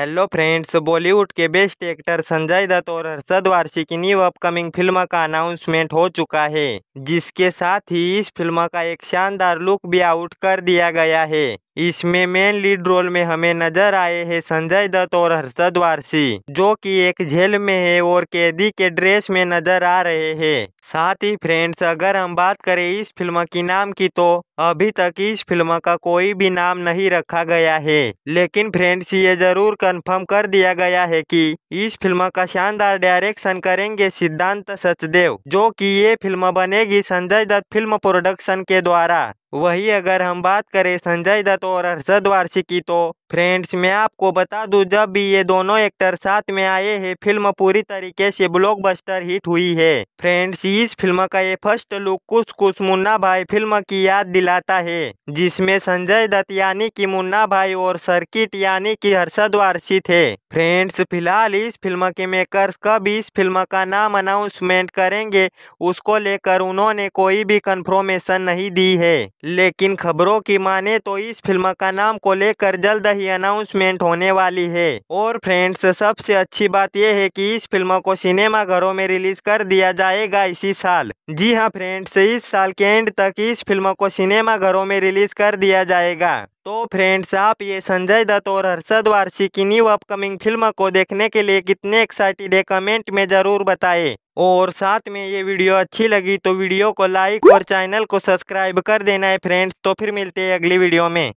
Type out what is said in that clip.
hello friends Bollywood के best actor Sanjay Dutt और हर्षद वारसी की न्यू अपकमिंग फिल्म का अनाउंसमेंट हो चुका है जिसके साथ ही इस फिल्म का एक शानदार लुक भी आउट कर दिया गया है इसमें मेन लीड रोल में हमें नजर आए हैं संजय दत्त और हर्षद वारसी जो कि एक जेल में है और कैदी के ड्रेस में नजर आ रहे हैं साथ ही फ्रेंड्स अगर हम बात करें इस फिल्म की नाम की तो अभी तक इस फिल्म का कोई भी नाम नहीं रखा गया है लेकिन फ्रेंड्स ये जरूर कंफर्म कर दिया गया है कि इस फिल्म का शानदार डायरेक्शन करेंगे सिद्धांत सचदेव जो कि ये फिल्म बनेगी संजय दत्त फिल्म प्रोडक्शन के द्वारा वहीं अगर हम बात करें संजय दत्त और हर्षद वारसी की तो फ्रेंड्स मैं आपको बता दूं जब भी ये दोनों एक्टर साथ में आए हैं फिल्म पूरी तरीके से ब्लॉकबस्टर हिट हुई है फ्रेंड्स इस फिल्म का ये फर्स्ट लुक कुछ कुछ मुन्ना भाई फिल्म की याद दिलाता है जिसमें संजय दत्त यानी कि मुन्ना भाई और सर्किट यानी कि हर्षद वारसी थे फ्रेंड्स फिलहाल इस फिल्म के मेकर्स कब इस फिल्म का नाम अनाउंसमेंट करेंगे उसको लेकर उन्होंने कोई भी कन्फर्मेशन नहीं दी है लेकिन खबरों की माने तो इस फिल्म का नाम को लेकर जल्द ही ही अनाउंसमेंट होने वाली है और फ्रेंड्स सबसे अच्छी बात यह है कि इस फिल्म को सिनेमा घरों में रिलीज कर दिया जाएगा इसी साल जी हाँ फ्रेंड्स इस साल के एंड तक इस फिल्म को सिनेमा घरों में रिलीज कर दिया जाएगा तो फ्रेंड्स आप ये संजय दत्त और हर्षद वारसी की न्यू अपकमिंग फिल्म को देखने के लिए कितने एक्साइटेड है कमेंट में ज़रूर बताए और साथ में ये वीडियो अच्छी लगी तो वीडियो को लाइक और चैनल को सब्सक्राइब कर देना है फ्रेंड्स तो फिर मिलते हैं अगली वीडियो में